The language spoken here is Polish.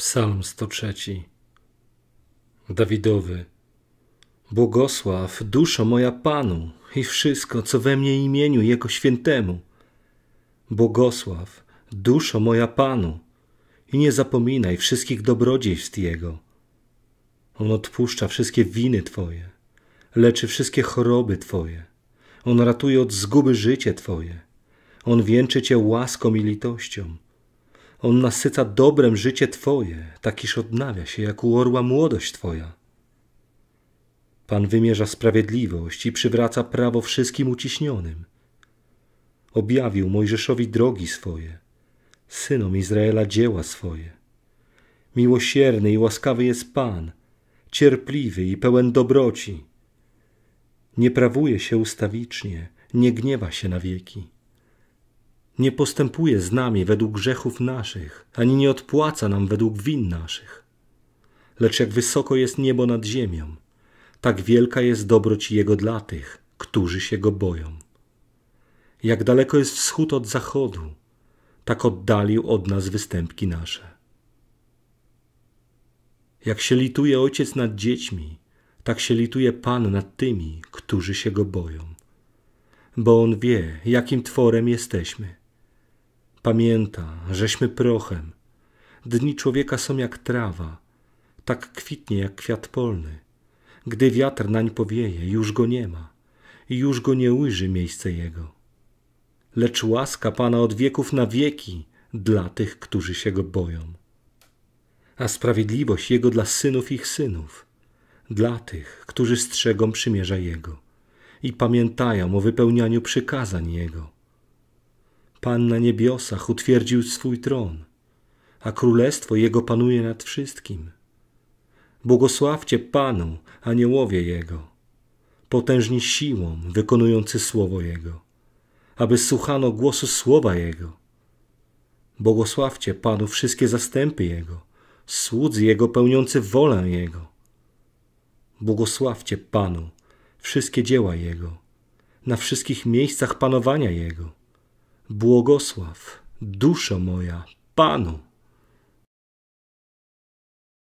Psalm 103 Dawidowy Błogosław, duszo moja Panu i wszystko, co we mnie imieniu Jego świętemu. Błogosław, duszo moja Panu i nie zapominaj wszystkich dobrodziejstw Jego. On odpuszcza wszystkie winy Twoje, leczy wszystkie choroby Twoje. On ratuje od zguby życie Twoje. On wieńczy Cię łaską i litością. On nasyca dobrem życie Twoje, takiż odnawia się jak u orła młodość Twoja. Pan wymierza sprawiedliwość i przywraca prawo wszystkim uciśnionym. Objawił Mojżeszowi drogi swoje, synom Izraela dzieła swoje. Miłosierny i łaskawy jest Pan, cierpliwy i pełen dobroci. Nie prawuje się ustawicznie, nie gniewa się na wieki nie postępuje z nami według grzechów naszych, ani nie odpłaca nam według win naszych. Lecz jak wysoko jest niebo nad ziemią, tak wielka jest dobroć Jego dla tych, którzy się Go boją. Jak daleko jest wschód od zachodu, tak oddalił od nas występki nasze. Jak się lituje Ojciec nad dziećmi, tak się lituje Pan nad tymi, którzy się Go boją. Bo On wie, jakim tworem jesteśmy Pamięta, żeśmy prochem. Dni człowieka są jak trawa, tak kwitnie jak kwiat polny. Gdy wiatr nań powieje, już go nie ma i już go nie ujrzy miejsce jego. Lecz łaska Pana od wieków na wieki dla tych, którzy się go boją. A sprawiedliwość Jego dla synów ich synów, dla tych, którzy strzegą przymierza Jego i pamiętają o wypełnianiu przykazań Jego Pan na niebiosach utwierdził swój tron, a królestwo Jego panuje nad wszystkim. Błogosławcie Panu, aniołowie Jego, potężni siłą wykonujący słowo Jego, aby słuchano głosu słowa Jego. Błogosławcie Panu wszystkie zastępy Jego, słudzy Jego pełniący wolę Jego. Błogosławcie Panu wszystkie dzieła Jego, na wszystkich miejscach panowania Jego Błogosław, duszo moja, Panu.